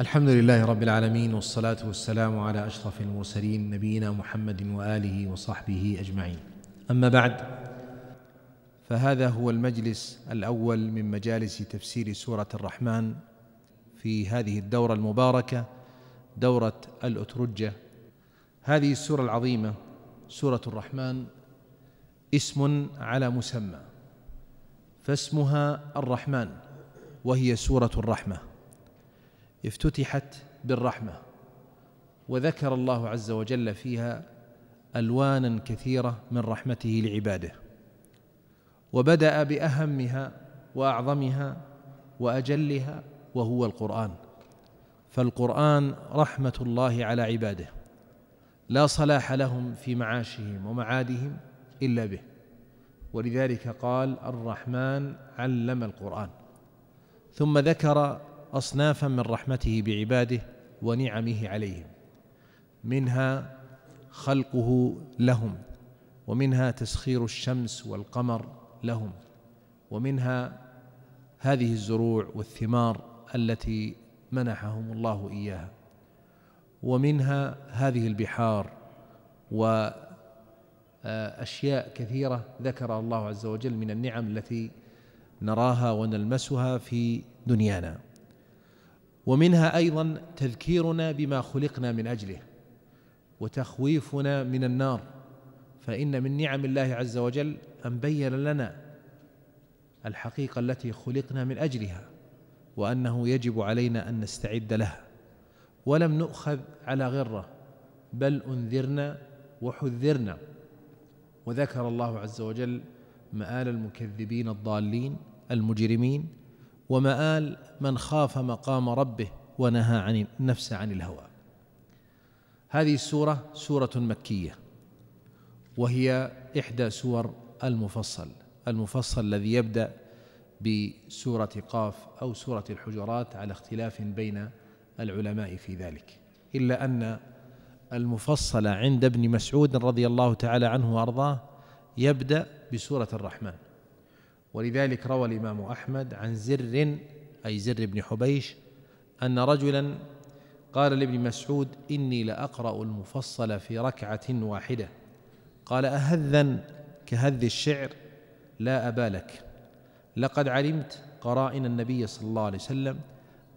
الحمد لله رب العالمين والصلاة والسلام على أشرف المرسلين نبينا محمد وآله وصحبه أجمعين أما بعد فهذا هو المجلس الأول من مجالس تفسير سورة الرحمن في هذه الدورة المباركة دورة الأترجة هذه السورة العظيمة سورة الرحمن اسم على مسمى فاسمها الرحمن وهي سورة الرحمه افتتحت بالرحمه وذكر الله عز وجل فيها الوانا كثيره من رحمته لعباده وبدا باهمها واعظمها واجلها وهو القران فالقران رحمه الله على عباده لا صلاح لهم في معاشهم ومعادهم الا به ولذلك قال الرحمن علم القران ثم ذكر اصنافا من رحمته بعباده ونعمه عليهم منها خلقه لهم ومنها تسخير الشمس والقمر لهم ومنها هذه الزروع والثمار التي منحهم الله اياها ومنها هذه البحار واشياء كثيره ذكرها الله عز وجل من النعم التي نراها ونلمسها في دنيانا ومنها ايضا تذكيرنا بما خلقنا من اجله وتخويفنا من النار فان من نعم الله عز وجل ان بين لنا الحقيقه التي خلقنا من اجلها وانه يجب علينا ان نستعد لها ولم نؤخذ على غره بل انذرنا وحذرنا وذكر الله عز وجل مآل المكذبين الضالين المجرمين ومآل من خاف مقام ربه ونهى عن النفس عن الهوى هذه السورة سورة مكية وهي إحدى سور المفصل المفصل الذي يبدأ بسورة قاف أو سورة الحجرات على اختلاف بين العلماء في ذلك إلا أن المفصل عند ابن مسعود رضي الله تعالى عنه وأرضاه يبدأ بسورة الرحمن ولذلك روى الإمام أحمد عن زر أي زر بن حبيش أن رجلا قال لابن مسعود إني لأقرأ المفصل في ركعة واحدة قال أهذا كهذ الشعر لا أبالك لقد علمت قرائن النبي صلى الله عليه وسلم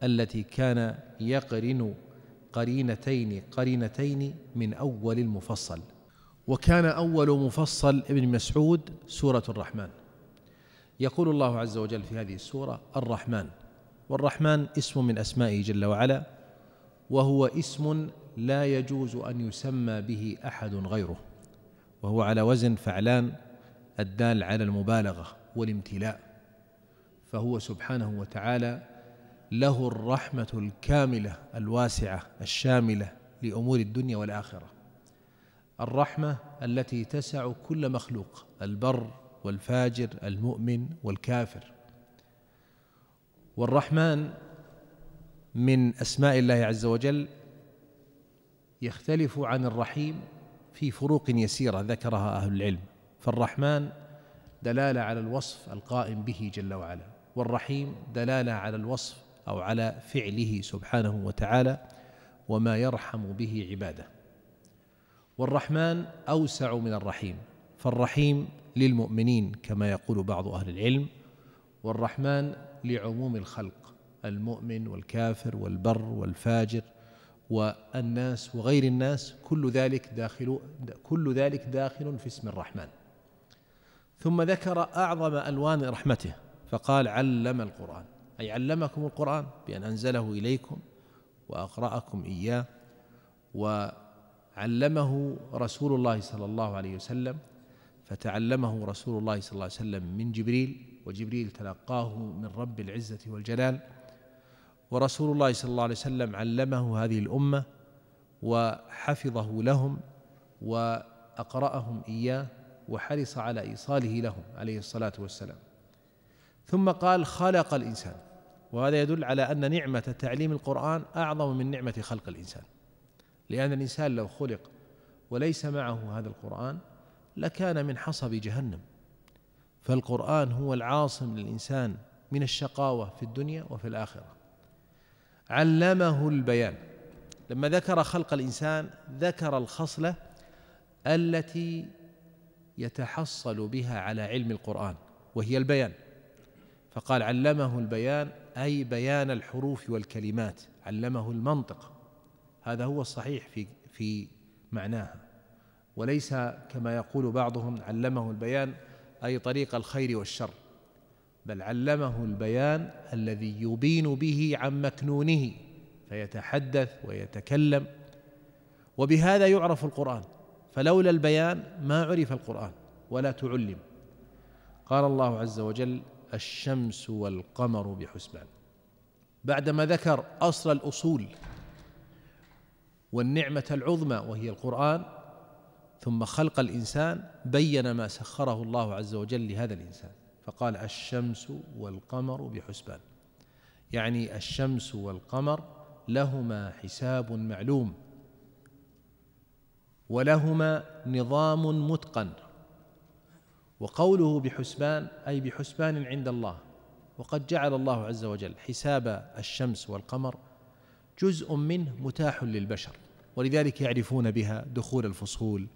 التي كان يقرن قرينتين قرينتين من أول المفصل وكان أول مفصل ابن مسعود سورة الرحمن يقول الله عز وجل في هذه السورة الرحمن والرحمن اسم من أسمائه جل وعلا وهو اسم لا يجوز أن يسمى به أحد غيره وهو على وزن فعلان الدال على المبالغة والامتلاء فهو سبحانه وتعالى له الرحمة الكاملة الواسعة الشاملة لأمور الدنيا والآخرة الرحمة التي تسع كل مخلوق البر والفاجر المؤمن والكافر والرحمن من اسماء الله عز وجل يختلف عن الرحيم في فروق يسيره ذكرها اهل العلم فالرحمن دلاله على الوصف القائم به جل وعلا والرحيم دلاله على الوصف او على فعله سبحانه وتعالى وما يرحم به عباده والرحمن اوسع من الرحيم فالرحيم للمؤمنين كما يقول بعض أهل العلم والرحمن لعموم الخلق المؤمن والكافر والبر والفاجر والناس وغير الناس كل ذلك داخل كل ذلك داخل في اسم الرحمن ثم ذكر أعظم ألوان رحمته فقال علم القرآن أي علمكم القرآن بأن أنزله إليكم وأقرأكم إياه وعلمه رسول الله صلى الله عليه وسلم فتعلمه رسول الله صلى الله عليه وسلم من جبريل وجبريل تلقاه من رب العزة والجلال ورسول الله صلى الله عليه وسلم علمه هذه الأمة وحفظه لهم وأقرأهم إياه وحرص على إيصاله لهم عليه الصلاة والسلام ثم قال خلق الإنسان وهذا يدل على أن نعمة تعليم القرآن أعظم من نعمة خلق الإنسان لأن الإنسان لو خلق وليس معه هذا القرآن لكان من حصب جهنم فالقرآن هو العاصم للإنسان من الشقاوة في الدنيا وفي الآخرة علمه البيان لما ذكر خلق الإنسان ذكر الخصلة التي يتحصل بها على علم القرآن وهي البيان فقال علمه البيان أي بيان الحروف والكلمات علمه المنطق هذا هو الصحيح في في معناها وليس كما يقول بعضهم علمه البيان اي طريق الخير والشر بل علمه البيان الذي يبين به عن مكنونه فيتحدث ويتكلم وبهذا يعرف القران فلولا البيان ما عرف القران ولا تعلم قال الله عز وجل الشمس والقمر بحسبان بعدما ذكر اصل الاصول والنعمه العظمى وهي القران ثم خلق الانسان بين ما سخره الله عز وجل لهذا الانسان فقال الشمس والقمر بحسبان يعني الشمس والقمر لهما حساب معلوم ولهما نظام متقن وقوله بحسبان اي بحسبان عند الله وقد جعل الله عز وجل حساب الشمس والقمر جزء منه متاح للبشر ولذلك يعرفون بها دخول الفصول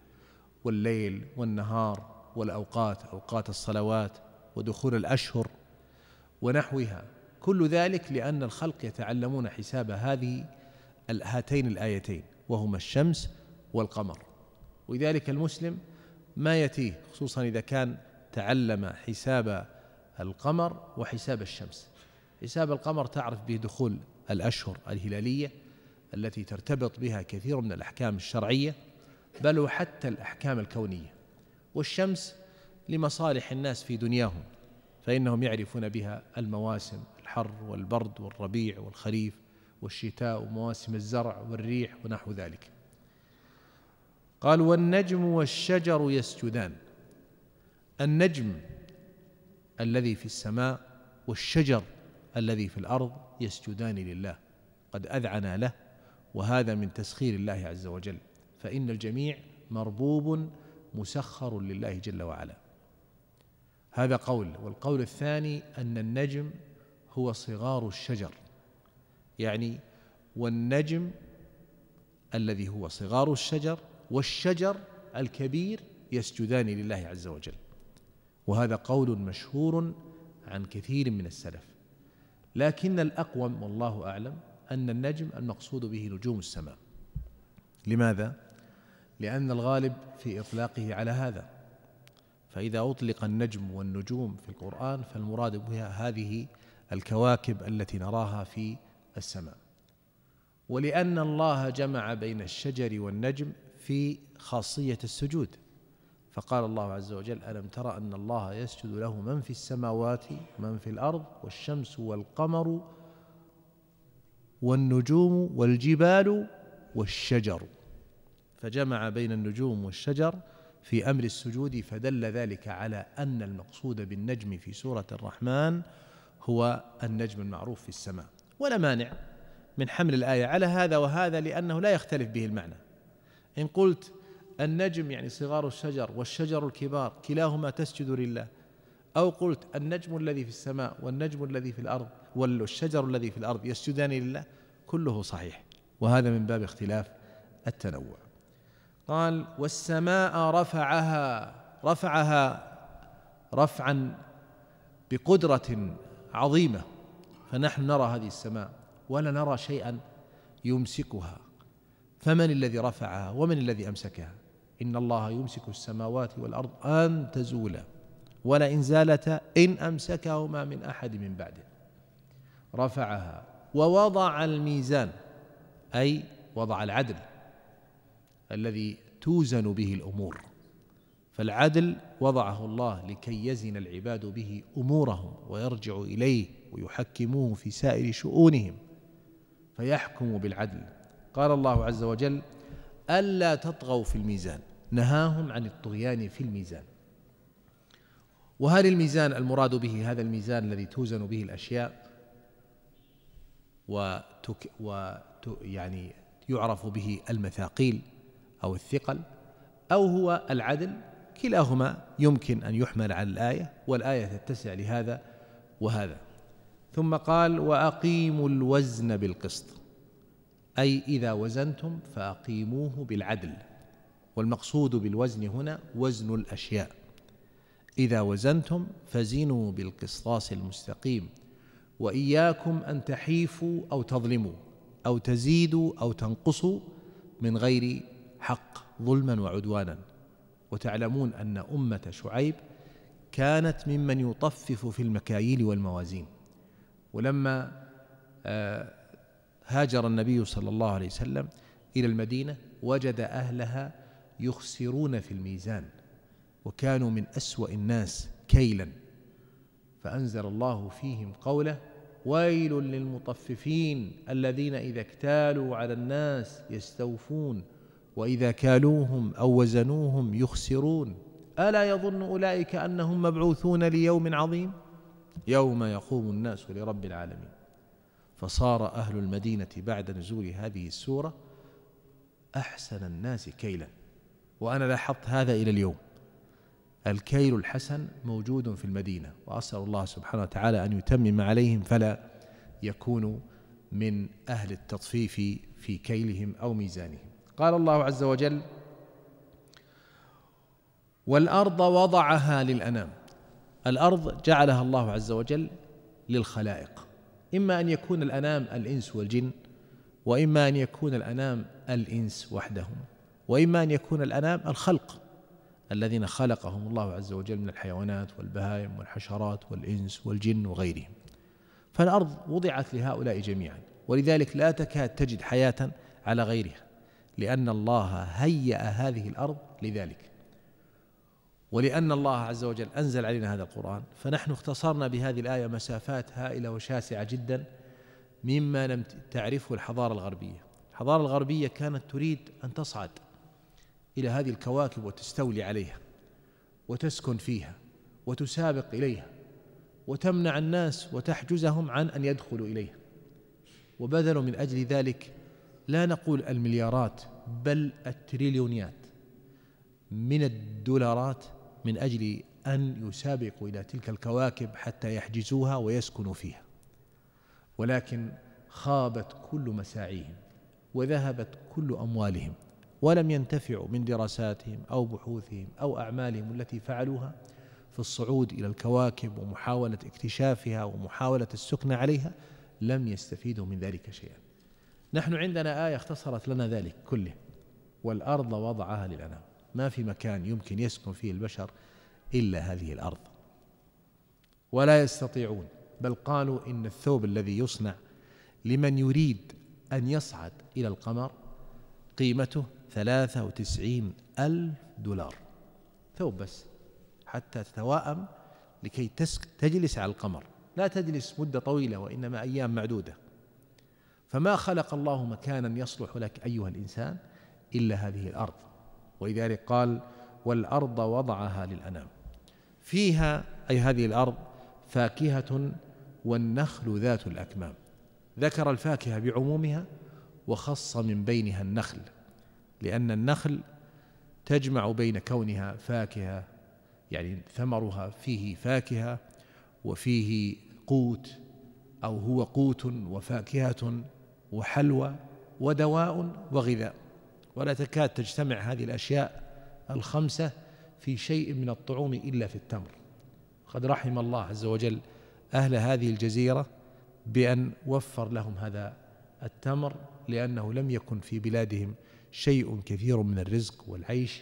والليل والنهار والاوقات اوقات الصلوات ودخول الاشهر ونحوها كل ذلك لان الخلق يتعلمون حساب هذه هاتين الايتين وهما الشمس والقمر ولذلك المسلم ما يتيه خصوصا اذا كان تعلم حساب القمر وحساب الشمس حساب القمر تعرف به دخول الاشهر الهلاليه التي ترتبط بها كثير من الاحكام الشرعيه بل وحتى الأحكام الكونية والشمس لمصالح الناس في دنياهم فإنهم يعرفون بها المواسم الحر والبرد والربيع والخريف والشتاء ومواسم الزرع والريح ونحو ذلك قال والنجم والشجر يسجدان النجم الذي في السماء والشجر الذي في الارض يسجدان لله قد اذعنا له وهذا من تسخير الله عز وجل فإن الجميع مربوب مسخر لله جل وعلا هذا قول والقول الثاني أن النجم هو صغار الشجر يعني والنجم الذي هو صغار الشجر والشجر الكبير يسجدان لله عز وجل وهذا قول مشهور عن كثير من السلف لكن الاقوم والله اعلم ان النجم المقصود به نجوم السماء لماذا لأن الغالب في إطلاقه على هذا فإذا أطلق النجم والنجوم في القرآن فالمراد بها هذه الكواكب التي نراها في السماء ولأن الله جمع بين الشجر والنجم في خاصية السجود فقال الله عز وجل ألم ترى أن الله يسجد له من في السماوات من في الأرض والشمس والقمر والنجوم والجبال والشجر فجمع بين النجوم والشجر في امر السجود فدل ذلك على ان المقصود بالنجم في سوره الرحمن هو النجم المعروف في السماء ولا مانع من حمل الايه على هذا وهذا لانه لا يختلف به المعنى ان قلت النجم يعني صغار الشجر والشجر الكبار كلاهما تسجد لله او قلت النجم الذي في السماء والنجم الذي في الارض والشجر الذي في الارض يسجدان لله كله صحيح وهذا من باب اختلاف التنوع قال والسماء رفعها رفعها رفعا بقدرة عظيمة فنحن نرى هذه السماء ولا نرى شيئا يمسكها فمن الذي رفعها ومن الذي امسكها ان الله يمسك السماوات والارض ان تزولا ولئن زالتا ان امسكهما من احد من بعده رفعها ووضع الميزان اي وضع العدل الذي توزن به الامور فالعدل وضعه الله لكي يزن العباد به امورهم ويرجع اليه ويحكموه في سائر شؤونهم فيحكم بالعدل قال الله عز وجل الا تطغوا في الميزان نهاهم عن الطغيان في الميزان وهل الميزان المراد به هذا الميزان الذي توزن به الاشياء وتك و يعني يعرف به المثاقيل أو الثقل أو هو العدل كلاهما يمكن أن يحمل على الآية والآية تتسع لهذا وهذا ثم قال وأقيموا الوزن بالقسط أي إذا وزنتم فأقيموه بالعدل والمقصود بالوزن هنا وزن الأشياء إذا وزنتم فزنوا بالقسطاس المستقيم وإياكم أن تحيفوا أو تظلموا أو تزيدوا أو تنقصوا من غير الحق ظلما وعدوانا وتعلمون ان امه شعيب كانت ممن يطفف في المكاييل والموازين ولما آه، هاجر النبي صلى الله عليه وسلم الى المدينه وجد اهلها يخسرون في الميزان وكانوا من اسوا الناس كيلا فانزل الله فيهم قوله ويل للمطففين الذين اذا اكتالوا على الناس يستوفون واذا كالوهم او وزنوهم يخسرون الا يظن اولئك انهم مبعوثون ليوم عظيم يوم يقوم الناس لرب العالمين فصار اهل المدينه بعد نزول هذه السوره احسن الناس كيلا وانا لاحظت هذا الى اليوم الكيل الحسن موجود في المدينه واسال الله سبحانه وتعالى ان يتمم عليهم فلا يكونوا من اهل التطفيف في كيلهم او ميزانهم قال الله عز وجل والارض وضعها للانام الارض جعلها الله عز وجل للخلائق اما ان يكون الانام الانس والجن واما ان يكون الانام الانس وحدهم واما ان يكون الانام الخلق الذين خلقهم الله عز وجل من الحيوانات والبهائم والحشرات والانس والجن وغيرهم فالارض وضعت لهؤلاء جميعا ولذلك لا تكاد تجد حياه على غيرها لأن الله هيأ هذه الأرض لذلك ولأن الله عز وجل أنزل علينا هذا القرآن فنحن اختصرنا بهذه الآية مسافات هائلة وشاسعة جدا مما لم تعرفه الحضارة الغربية الحضارة الغربية كانت تريد أن تصعد إلى هذه الكواكب وتستولي عليها وتسكن فيها وتسابق إليها وتمنع الناس وتحجزهم عن أن يدخلوا إليها وبذلوا من أجل ذلك لا نقول المليارات بل التريليونيات من الدولارات من اجل ان يسابقوا الى تلك الكواكب حتى يحجزوها ويسكنوا فيها ولكن خابت كل مساعيهم وذهبت كل اموالهم ولم ينتفعوا من دراساتهم او بحوثهم او اعمالهم التي فعلوها في الصعود الى الكواكب ومحاوله اكتشافها ومحاوله السكن عليها لم يستفيدوا من ذلك شيئا نحن عندنا آية اختصرت لنا ذلك كله والأرض وضعها للأنام ما في مكان يمكن يسكن فيه البشر إلا هذه الأرض ولا يستطيعون بل قالوا إن الثوب الذي يصنع لمن يريد أن يصعد إلى القمر قيمته ثلاثة وتسعين ألف دولار ثوب بس حتى تتواءم لكي تجلس على القمر لا تجلس مدة طويلة وإنما أيام معدودة فما خلق الله مكانا يصلح لك ايها الانسان الا هذه الارض ولذلك قال والارض وضعها للانام فيها اي هذه الارض فاكهه والنخل ذات الاكمام ذكر الفاكهه بعمومها وخص من بينها النخل لان النخل تجمع بين كونها فاكهه يعني ثمرها فيه فاكهه وفيه قوت او هو قوت وفاكهه وحلوى ودواء وغذاء ولا تكاد تجتمع هذه الأشياء الخمسة في شيء من الطعوم إلا في التمر قد رحم الله عز وجل أهل هذه الجزيرة بأن وفر لهم هذا التمر لأنه لم يكن في بلادهم شيء كثير من الرزق والعيش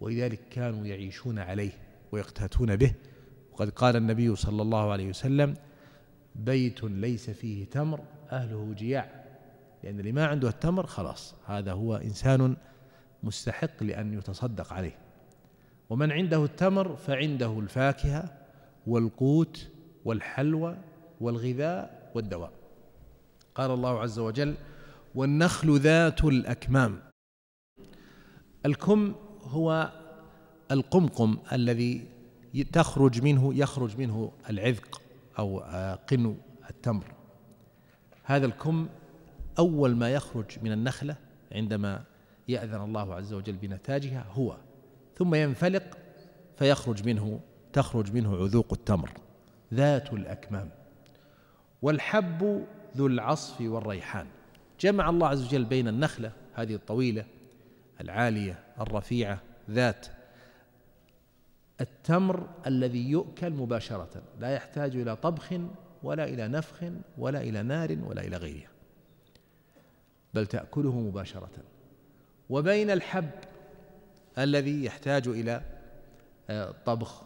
ولذلك كانوا يعيشون عليه ويقتاتون به وقد قال النبي صلى الله عليه وسلم بيت ليس فيه تمر أهله جياع لأن اللي ما عنده التمر خلاص هذا هو إنسان مستحق لأن يتصدق عليه ومن عنده التمر فعنده الفاكهة والقوت والحلوى والغذاء والدواء قال الله عز وجل والنخل ذات الأكمام الكم هو القمقم الذي تخرج منه يخرج منه العذق أو قنو التمر هذا الكم أول ما يخرج من النخلة عندما يأذن الله عز وجل بنتاجها هو ثم ينفلق فيخرج منه تخرج منه عذوق التمر ذات الأكمام والحب ذو العصف والريحان جمع الله عز وجل بين النخلة هذه الطويلة العالية الرفيعة ذات التمر الذي يؤكل مباشرة لا يحتاج إلى طبخ ولا إلى نفخ ولا إلى نار ولا إلى غيرها بل تأكله مباشرة وبين الحب الذي يحتاج إلى آه، طبخ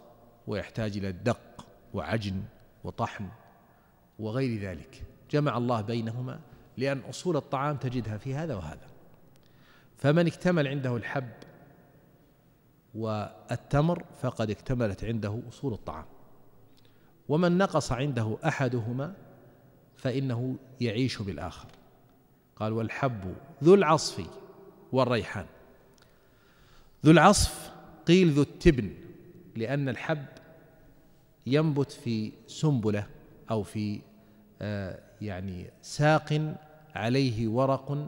ويحتاج إلى الدق وعجن وطحن وغير ذلك جمع الله بينهما لأن أصول الطعام تجدها في هذا وهذا فمن اكتمل عنده الحب والتمر فقد اكتملت عنده أصول الطعام ومن نقص عنده أحدهما فإنه يعيش بالآخر قال والحب ذو العصف والريحان ذو العصف قيل ذو التبن لأن الحب ينبت في سنبلة أو في آه، يعني ساق عليه ورق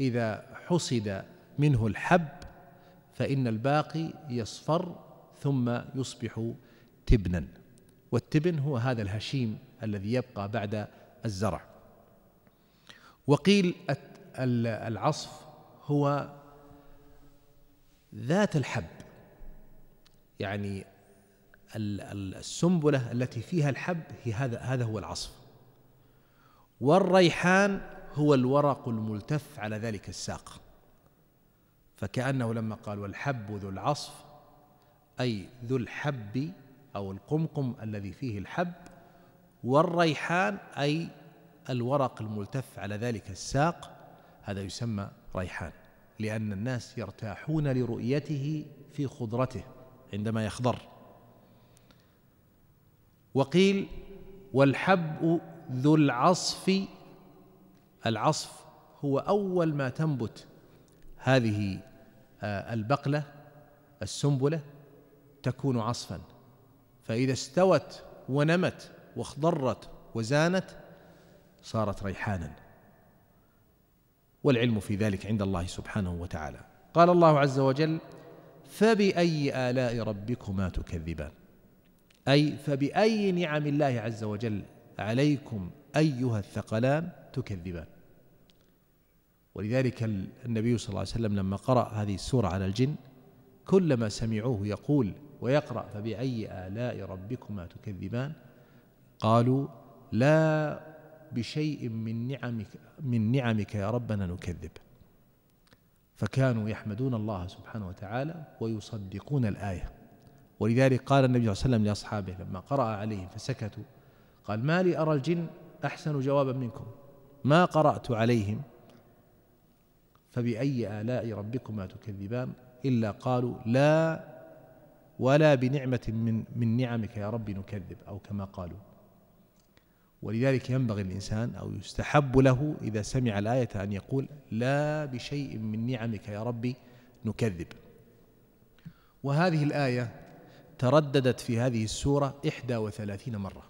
إذا حصد منه الحب فإن الباقي يصفر ثم يصبح تبنا والتبن هو هذا الهشيم الذي يبقى بعد الزرع وقيل العصف هو ذات الحب يعني السنبلة التي فيها الحب هي هذا هذا هو العصف والريحان هو الورق الملتف على ذلك الساق فكأنه لما قال والحب ذو العصف أي ذو الحب أو القمقم الذي فيه الحب والريحان أي الورق الملتف على ذلك الساق هذا يسمى ريحان لأن الناس يرتاحون لرؤيته في خضرته عندما يخضر وقيل والحب ذو العصف العصف هو أول ما تنبت هذه آه، البقلة السنبلة تكون عصفا فإذا استوت ونمت واخضرت وزانت صارت ريحانا والعلم في ذلك عند الله سبحانه وتعالى قال الله عز وجل فباي الاء ربكما تكذبان اي فباي نعم الله عز وجل عليكم ايها الثقلان تكذبان ولذلك النبي صلى الله عليه وسلم لما قرأ هذه السورة على الجن كلما سمعوه يقول ويقرأ فبأي آلاء ربكما تكذبان قالوا لا بشيء من نعمك من نعمك يا ربنا نكذب فكانوا يحمدون الله سبحانه وتعالى ويصدقون الآية ولذلك قال النبي صلى الله عليه وسلم لأصحابه لما قرأ عليهم فسكتوا قال ما لي أرى الجن أحسن جوابا منكم ما قرأت عليهم فبأي آلاء ربكما تكذبان إلا قالوا لا ولا بنعمة من من نعمك يا رب نكذب أو كما قالوا ولذلك ينبغي الإنسان أو يستحب له إذا سمع الآية أن يقول لا بشيء من نعمك يا ربي نكذب وهذه الآية ترددت في هذه السورة 31 مرة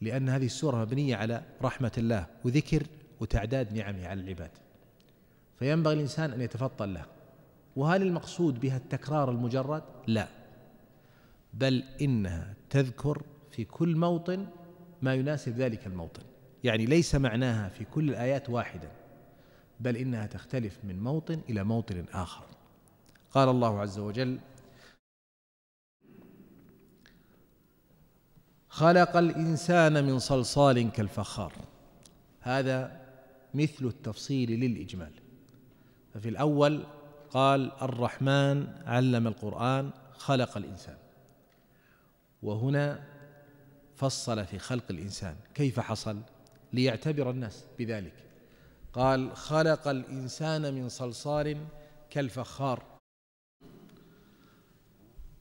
لأن هذه السورة مبنية على رحمة الله وذكر وتعداد نعمه على العباد فينبغي الإنسان أن يتفطن له وهل المقصود بها التكرار المجرد؟ لا بل إنها تذكر في كل موطن ما يناسب ذلك الموطن يعني ليس معناها في كل الآيات واحدا بل إنها تختلف من موطن إلى موطن آخر قال الله عز وجل خلق الإنسان من صلصال كالفخار هذا مثل التفصيل للإجمال ففي الأول قال الرحمن علم القرآن خلق الإنسان وهنا فصل في خلق الانسان كيف حصل ليعتبر الناس بذلك قال خلق الانسان من صلصال كالفخار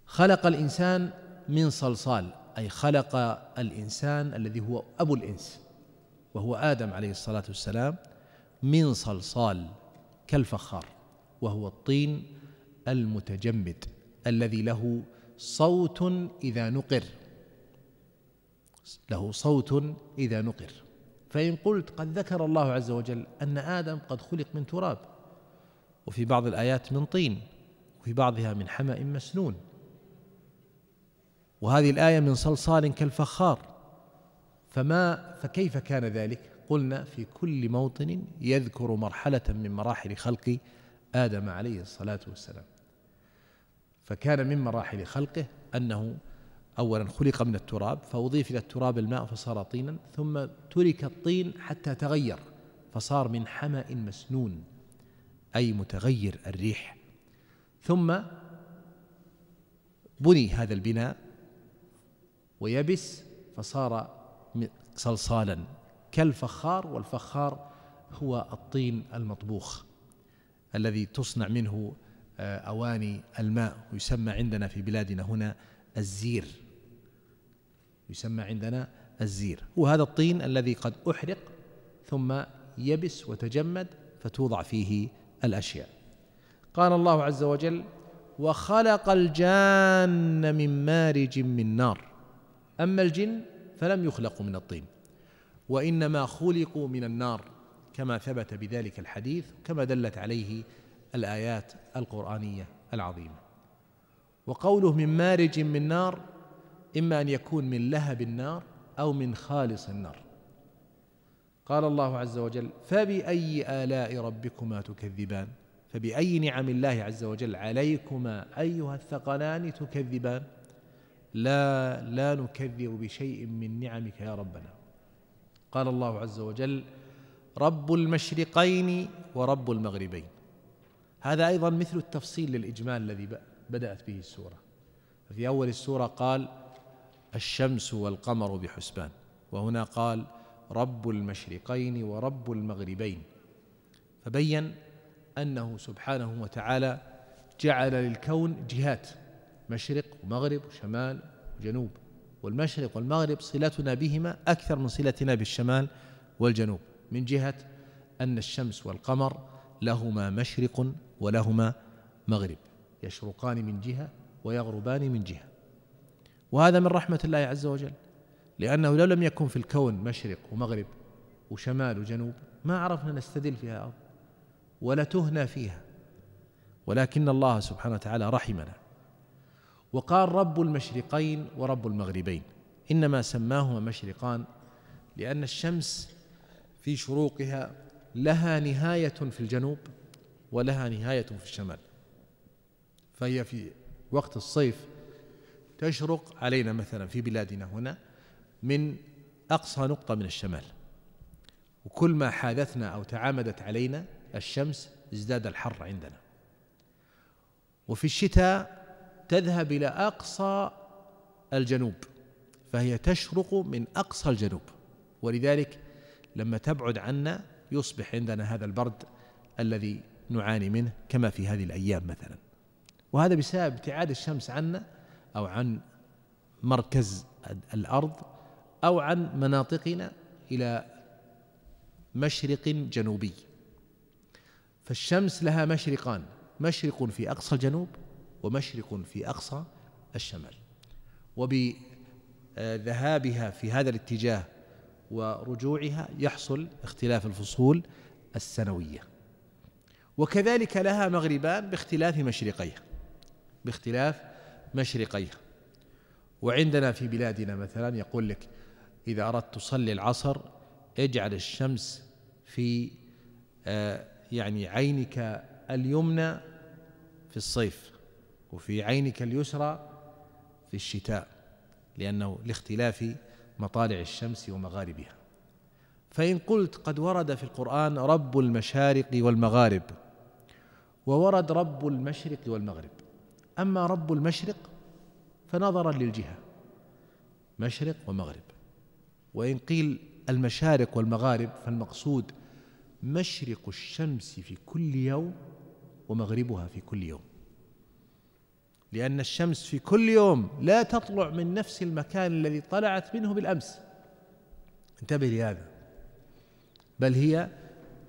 خلق الانسان من صلصال اي خلق الانسان الذي هو ابو الانس وهو ادم عليه الصلاه والسلام من صلصال كالفخار وهو الطين المتجمد الذي له صوت اذا نقر له صوت إذا نقر فإن قلت قد ذكر الله عز وجل أن آدم قد خلق من تراب وفي بعض الآيات من طين وفي بعضها من حمأ مسنون وهذه الآية من صلصال كالفخار فما فكيف كان ذلك؟ قلنا في كل موطن يذكر مرحلة من مراحل خلق آدم عليه الصلاة والسلام فكان من مراحل خلقه أنه أولا خلق من التراب فأضيف إلى التراب الماء فصار طينا ثم ترك الطين حتى تغير فصار من حمأ مسنون أي متغير الريح ثم بني هذا البناء ويبس فصار صلصالا كالفخار والفخار هو الطين المطبوخ الذي تصنع منه آه، أواني الماء ويسمى عندنا في بلادنا هنا الزير يسمى عندنا الزير هو هذا الطين الذي قد أحرق ثم يبس وتجمد فتوضع فيه الأشياء قال الله عز وجل وخلق الجان من مارج من نار أما الجن فلم يخلقوا من الطين وإنما خلقوا من النار كما ثبت بذلك الحديث كما دلت عليه الآيات القرآنية العظيمة وقوله من مارج من نار إما أن يكون من لهب النار أو من خالص النار قال الله عز وجل فبأي آلاء ربكما تكذبان فبأي نعم الله عز وجل عليكما أيها الثقلان تكذبان لا لا نكذب بشيء من نعمك يا ربنا قال الله عز وجل رب المشرقين ورب المغربين هذا أيضا مثل التفصيل للإجمال الذي بدأت به السورة في أول السورة قال الشمس والقمر بحسبان وهنا قال رب المشرقين ورب المغربين فبين انه سبحانه وتعالى جعل للكون جهات مشرق ومغرب وشمال وجنوب والمشرق والمغرب صلتنا بهما اكثر من صلتنا بالشمال والجنوب من جهه ان الشمس والقمر لهما مشرق ولهما مغرب يشرقان من جهه ويغربان من جهه وهذا من رحمة الله عز وجل لأنه لو لم يكن في الكون مشرق ومغرب وشمال وجنوب ما عرفنا نستدل فيها الأرض ولا تهنا فيها ولكن الله سبحانه وتعالى رحمنا وقال رب المشرقين ورب المغربين إنما سماهما مشرقان لأن الشمس في شروقها لها نهاية في الجنوب ولها نهاية في الشمال فهي في وقت الصيف تشرق علينا مثلا في بلادنا هنا من أقصى نقطة من الشمال وكل ما حادثنا أو تعامدت علينا الشمس ازداد الحر عندنا وفي الشتاء تذهب إلى أقصى الجنوب فهي تشرق من أقصى الجنوب ولذلك لما تبعد عنا يصبح عندنا هذا البرد الذي نعاني منه كما في هذه الأيام مثلا وهذا بسبب ابتعاد الشمس عنا أو عن مركز الأرض أو عن مناطقنا إلى مشرق جنوبي فالشمس لها مشرقان مشرق في أقصى الجنوب ومشرق في أقصى الشمال وبذهابها في هذا الاتجاه ورجوعها يحصل اختلاف الفصول السنوية وكذلك لها مغربان باختلاف مشرقيها باختلاف مشرقيها وعندنا في بلادنا مثلا يقول لك إذا أردت تصلي العصر اجعل الشمس في آه، يعني عينك اليمنى في الصيف وفي عينك اليسرى في الشتاء لأنه لاختلاف مطالع الشمس ومغاربها فإن قلت قد ورد في القرآن رب المشارق والمغارب وورد رب المشرق والمغرب أما رب المشرق فنظرا للجهة مشرق ومغرب وإن قيل المشارق والمغارب فالمقصود مشرق الشمس في كل يوم ومغربها في كل يوم لأن الشمس في كل يوم لا تطلع من نفس المكان الذي طلعت منه بالأمس انتبه لهذا بل هي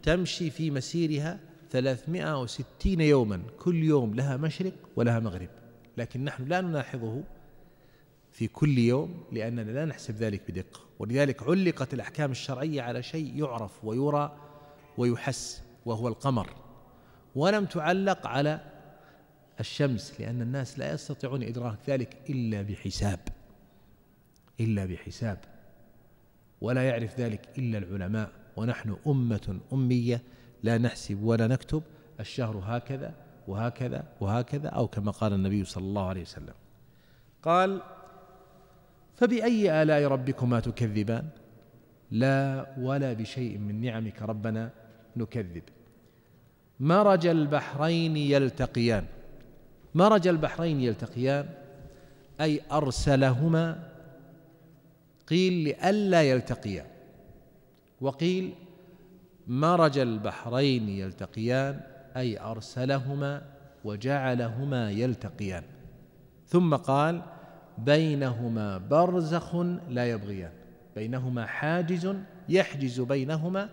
تمشي في مسيرها 360 يوما كل يوم لها مشرق ولها مغرب لكن نحن لا نلاحظه في كل يوم لأننا لا نحسب ذلك بدقة ولذلك علقت الأحكام الشرعية على شيء يعرف ويرى ويحس وهو القمر ولم تعلق على الشمس لأن الناس لا يستطيعون إدراك ذلك إلا بحساب إلا بحساب ولا يعرف ذلك إلا العلماء ونحن أمة أمية لا نحسب ولا نكتب الشهر هكذا وهكذا وهكذا أو كما قال النبي صلى الله عليه وسلم قال فبأي آلاء ربكما تكذبان لا ولا بشيء من نعمك ربنا نكذب مرج البحرين يلتقيان مرج البحرين يلتقيان أي أرسلهما قيل لئلا يلتقيا وقيل مرج البحرين يلتقيان اي ارسلهما وجعلهما يلتقيان ثم قال بينهما برزخ لا يبغيان بينهما حاجز يحجز بينهما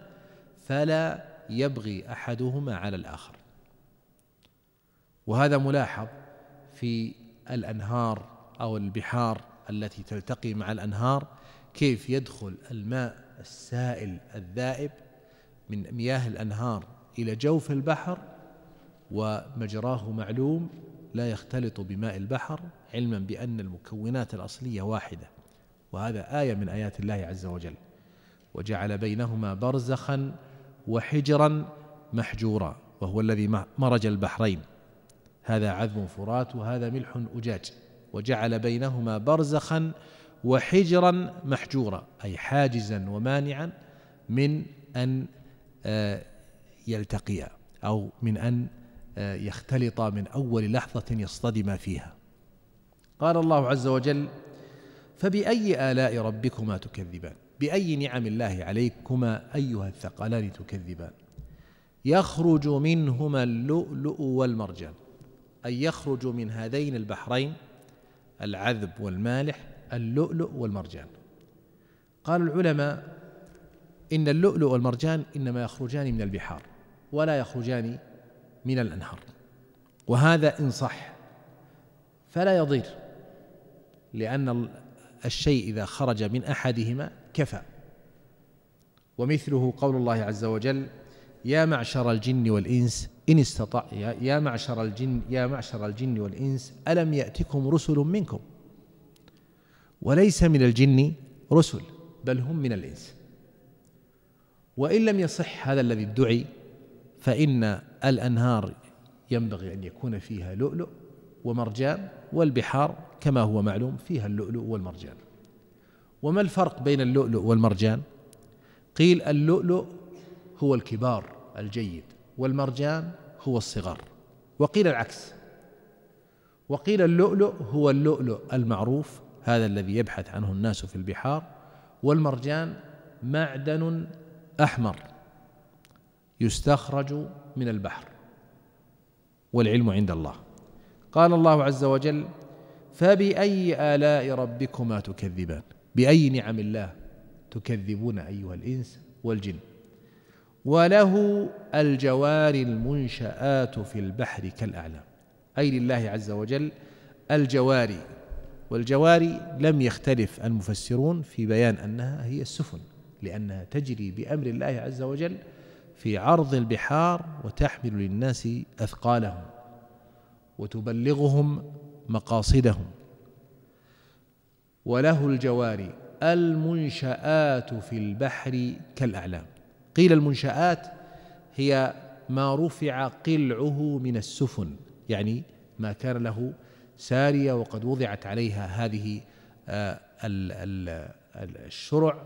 فلا يبغي احدهما على الاخر وهذا ملاحظ في الانهار او البحار التي تلتقي مع الانهار كيف يدخل الماء السائل الذائب من مياه الأنهار إلى جوف البحر ومجراه معلوم لا يختلط بماء البحر علما بأن المكونات الأصلية واحدة وهذا آية من آيات الله عز وجل وجعل بينهما برزخا وحجرا محجورا وهو الذي مرج البحرين هذا عذب فرات وهذا ملح أجاج وجعل بينهما برزخا وحجرا محجورا أي حاجزا ومانعا من أن آه، يلتقيا أو من أن آه، يختلط من أول لحظة يصطدم فيها قال الله عز وجل فبأي آلاء ربكما تكذبان بأي نعم الله عليكما أيها الثقلان تكذبان يخرج منهما اللؤلؤ والمرجان أي يخرج من هذين البحرين العذب والمالح اللؤلؤ والمرجان قال العلماء إن اللؤلؤ والمرجان إنما يخرجان من البحار ولا يخرجان من الأنهار وهذا إن صح فلا يضير لأن الشيء إذا خرج من أحدهما كفى ومثله قول الله عز وجل يا معشر الجن والإنس إن استطع يا معشر الجن يا معشر الجن والإنس ألم يأتكم رسل منكم وليس من الجن رسل بل هم من الإنس وإن لم يصح هذا الذي ادعي فإن الأنهار ينبغي أن يكون فيها لؤلؤ ومرجان والبحار كما هو معلوم فيها اللؤلؤ والمرجان وما الفرق بين اللؤلؤ والمرجان قيل اللؤلؤ هو الكبار الجيد والمرجان هو الصغار وقيل العكس وقيل اللؤلؤ هو اللؤلؤ المعروف هذا الذي يبحث عنه الناس في البحار والمرجان معدن أحمر يستخرج من البحر والعلم عند الله قال الله عز وجل فبأي آلاء ربكما تكذبان بأي نعم الله تكذبون أيها الإنس والجن وله الجوار المنشآت في البحر كالأعلام أي لله عز وجل الجواري والجواري لم يختلف المفسرون في بيان أنها هي السفن لأنها تجري بأمر الله عز وجل في عرض البحار وتحمل للناس أثقالهم وتبلغهم مقاصدهم وله الجوار المنشآت في البحر كالأعلام قيل المنشآت هي ما رفع قلعه من السفن يعني ما كان له سارية وقد وضعت عليها هذه آه، الشرع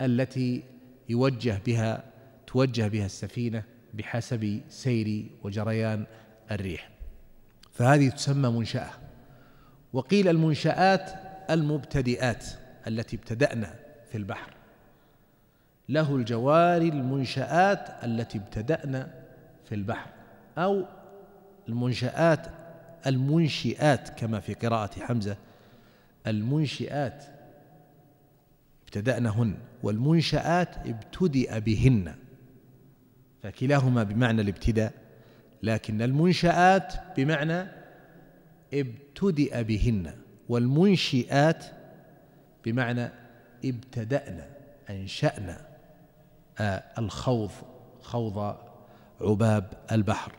التي يوجه بها توجه بها السفينة بحسب سير وجريان الريح فهذه تسمى منشأة وقيل المنشآت المبتدئات التي ابتدأنا في البحر له الجوار المنشآت التي ابتدأنا في البحر أو المنشآت المنشئات كما في قراءة حمزة المنشئات ابتدأنهن والمنشآت ابتدئ بهن فكلاهما بمعنى الابتداء لكن المنشآت بمعنى ابتدئ بهن والمنشئات بمعنى ابتدأنا أنشأنا آه، الخوض خوض عباب البحر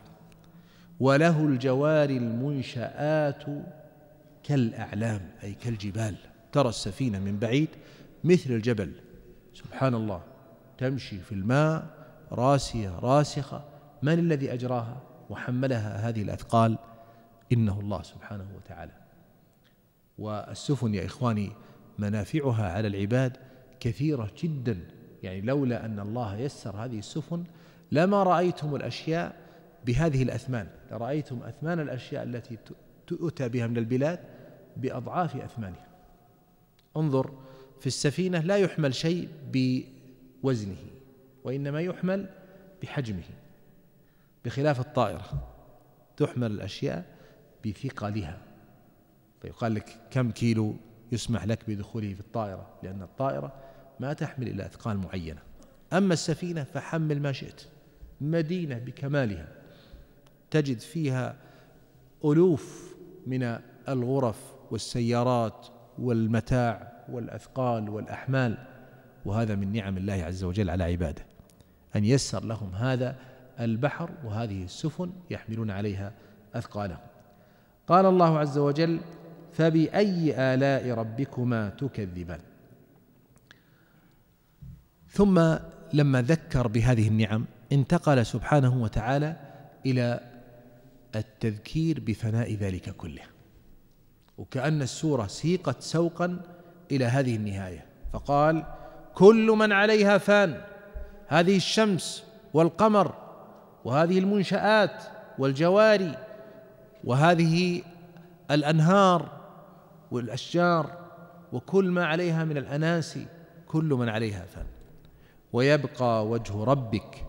وله الجوار المنشآت كالأعلام أي كالجبال ترى السفينة من بعيد مثل الجبل سبحان الله تمشي في الماء راسية راسخة من الذي أجراها وحملها هذه الأثقال إنه الله سبحانه وتعالى والسفن يا إخواني منافعها على العباد كثيرة جدا يعني لولا أن الله يسر هذه السفن لما رأيتم الأشياء بهذه الأثمان لرأيتم أثمان الأشياء التي تؤتى بها من البلاد بأضعاف أثمانها انظر في السفينة لا يحمل شيء بوزنه وإنما يحمل بحجمه بخلاف الطائرة تحمل الأشياء بثقلها فيقال لك كم كيلو يسمح لك بدخوله في الطائرة لأن الطائرة ما تحمل إلا أثقال معينة أما السفينة فحمل ما شئت مدينة بكمالها تجد فيها ألوف من الغرف والسيارات والمتاع والأثقال والأحمال وهذا من نعم الله عز وجل على عباده أن يسر لهم هذا البحر وهذه السفن يحملون عليها أثقالهم قال الله عز وجل فبأي آلاء ربكما تكذبان ثم لما ذكر بهذه النعم انتقل سبحانه وتعالى إلى التذكير بفناء ذلك كله وكأن السورة سيقت سوقا الى هذه النهايه فقال كل من عليها فان هذه الشمس والقمر وهذه المنشآت والجواري وهذه الأنهار والأشجار وكل ما عليها من الأناسي كل من عليها فان ويبقى وجه ربك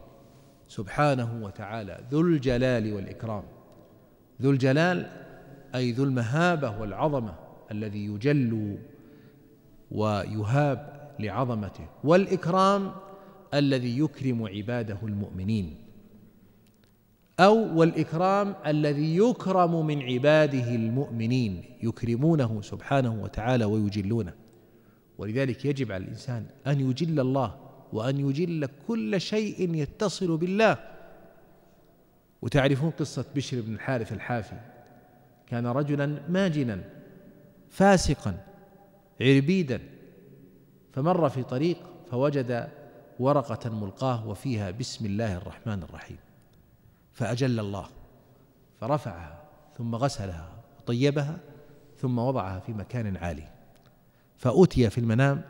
سبحانه وتعالى ذو الجلال والإكرام ذو الجلال أي ذو المهابة والعظمة الذي يجل ويهاب لعظمته والاكرام الذي يكرم عباده المؤمنين او والاكرام الذي يكرم من عباده المؤمنين يكرمونه سبحانه وتعالى ويجلونه ولذلك يجب على الانسان ان يجل الله وان يجل كل شيء يتصل بالله وتعرفون قصه بشر بن الحارث الحافي كان رجلا ماجنا فاسقا عربيدا فمر في طريق فوجد ورقة ملقاه وفيها بسم الله الرحمن الرحيم فأجل الله فرفعها ثم غسلها وطيبها ثم وضعها في مكان عالي فأتي في المنام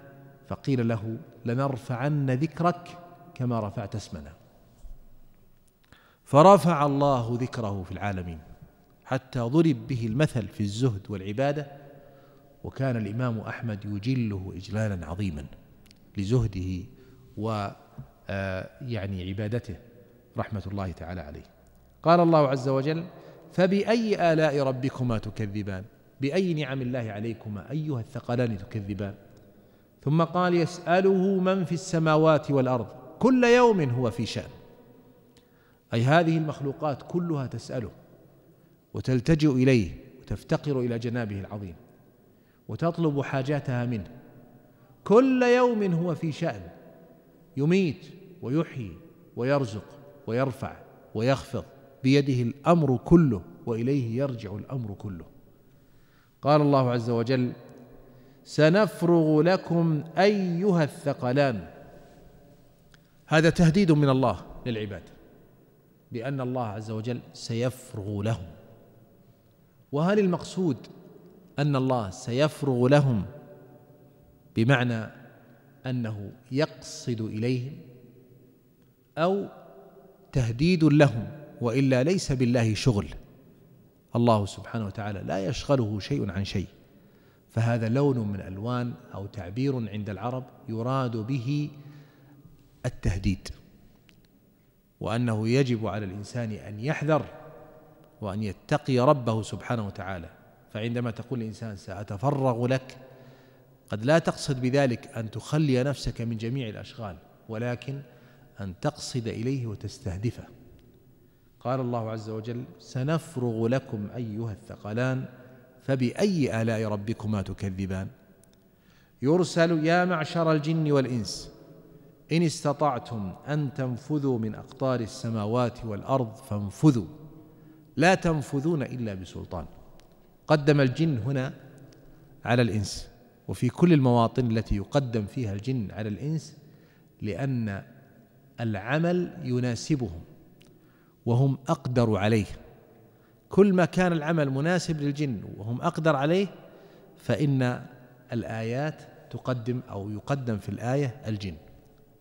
فقيل له لنرفعن ذكرك كما رفعت اسمنا فرفع الله ذكره في العالمين حتى ضرب به المثل في الزهد والعباده وكان الإمام أحمد يجله إجلالا عظيما لزهده و آه، يعني عبادته رحمة الله تعالى عليه قال الله عز وجل فبأي آلاء ربكما تكذبان بأي نعم الله عليكما أيها الثقلان تكذبان ثم قال يسأله من في السماوات والأرض كل يوم هو في شأن أي هذه المخلوقات كلها تسأله وتلتجئ إليه وتفتقر إلى جنابه العظيم وتطلب حاجاتها منه كل يوم هو في شأن يميت ويحيي ويرزق ويرفع ويخفض بيده الأمر كله وإليه يرجع الأمر كله قال الله عز وجل سنفرغ لكم أيها الثقلان هذا تهديد من الله للعباد بأن الله عز وجل سيفرغ لهم وهل المقصود ان الله سيفرغ لهم بمعنى انه يقصد اليهم او تهديد لهم والا ليس بالله شغل الله سبحانه وتعالى لا يشغله شيء عن شيء فهذا لون من الوان او تعبير عند العرب يراد به التهديد وانه يجب على الانسان ان يحذر وان يتقي ربه سبحانه وتعالى فعندما تقول الإنسان سأتفرغ لك قد لا تقصد بذلك أن تخلي نفسك من جميع الأشغال ولكن أن تقصد إليه وتستهدفه قال الله عز وجل سنفرغ لكم أيها الثقلان فبأي آلاء ربكما تكذبان يرسل يا معشر الجن والإنس إن استطعتم أن تنفذوا من أقطار السماوات والأرض فانفذوا لا تنفذون إلا بسلطان قدم الجن هنا على الإنس وفي كل المواطن التي يقدم فيها الجن على الإنس لأن العمل يناسبهم وهم أقدر عليه كل ما كان العمل مناسب للجن وهم أقدر عليه فإن الآيات تقدم أو يقدم في الآية الجن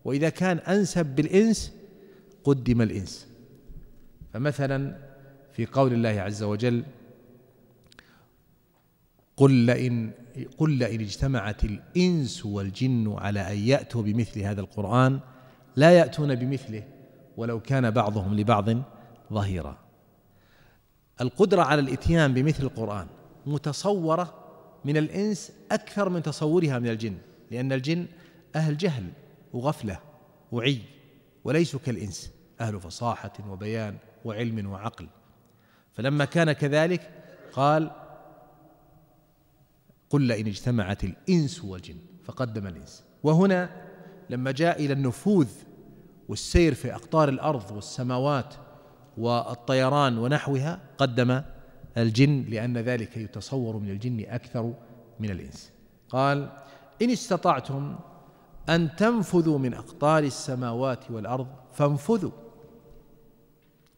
وإذا كان أنسب بالإنس قدم الإنس فمثلا في قول الله عز وجل قل لئن قل لئن اجتمعت الإنس والجن على أن يأتوا بمثل هذا القرآن لا يأتون بمثله ولو كان بعضهم لبعض ظهيرا القدرة على الإتيان بمثل القرآن متصورة من الإنس أكثر من تصورها من الجن لأن الجن أهل جهل وغفلة وعي وليسوا كالإنس أهل فصاحة وبيان وعلم وعقل فلما كان كذلك قال قل إن اجتمعت الإنس والجن فقدم الإنس وهنا لما جاء إلى النفوذ والسير في أقطار الأرض والسماوات والطيران ونحوها قدم الجن لأن ذلك يتصور من الجن أكثر من الإنس قال إن استطعتم أن تنفذوا من أقطار السماوات والأرض فانفذوا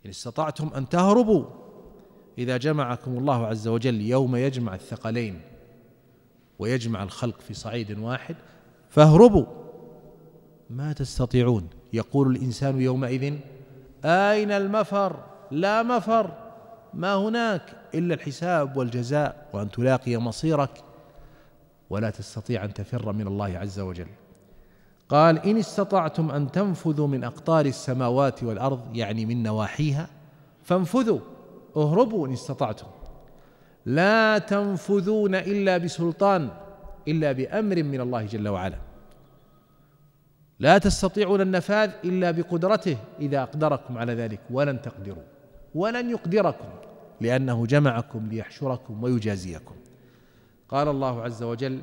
إن استطعتم أن تهربوا إذا جمعكم الله عز وجل يوم يجمع الثقلين ويجمع الخلق في صعيد واحد فاهربوا ما تستطيعون يقول الانسان يومئذ اين المفر لا مفر ما هناك الا الحساب والجزاء وان تلاقي مصيرك ولا تستطيع ان تفر من الله عز وجل قال ان استطعتم ان تنفذوا من اقطار السماوات والارض يعني من نواحيها فانفذوا اهربوا ان استطعتم لا تنفذون الا بسلطان الا بامر من الله جل وعلا لا تستطيعون النفاذ الا بقدرته اذا اقدركم على ذلك ولن تقدروا ولن يقدركم لانه جمعكم ليحشركم ويجازيكم قال الله عز وجل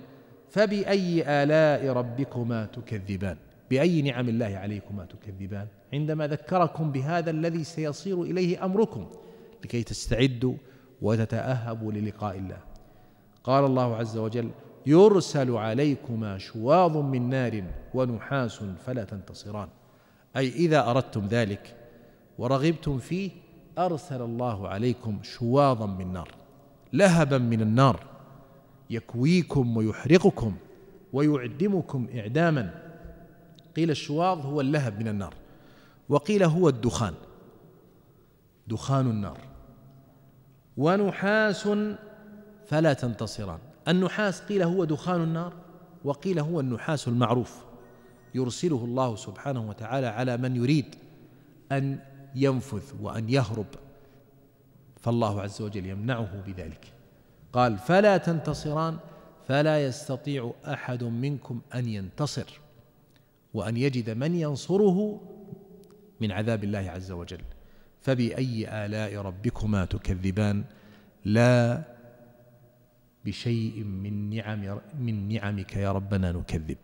فباي الاء ربكما تكذبان باي نعم الله عليكما تكذبان عندما ذكركم بهذا الذي سيصير اليه امركم لكي تستعدوا وتتاهب للقاء الله قال الله عز وجل يرسل عليكما شواظ من نار ونحاس فلا تنتصران اي اذا اردتم ذلك ورغبتم فيه ارسل الله عليكم شواظا من نار لهبا من النار يكويكم ويحرقكم ويعدمكم اعداما قيل الشواظ هو اللهب من النار وقيل هو الدخان دخان النار ونحاس فلا تنتصران النحاس قيل هو دخان النار وقيل هو النحاس المعروف يرسله الله سبحانه وتعالى على من يريد ان ينفذ وان يهرب فالله عز وجل يمنعه بذلك قال فلا تنتصران فلا يستطيع احد منكم ان ينتصر وان يجد من ينصره من عذاب الله عز وجل فبأي آلاء ربكما تكذبان لا بشيء من نعم من نعمك يا ربنا نكذب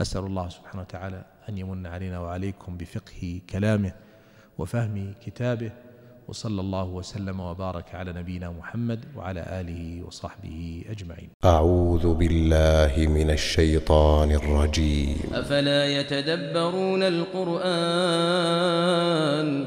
أسأل الله سبحانه وتعالى أن يمن علينا وعليكم بفقه كلامه وفهم كتابه وصلى الله وسلم وبارك على نبينا محمد وعلى آله وصحبه أجمعين أعوذ بالله من الشيطان الرجيم أفلا يتدبرون القرآن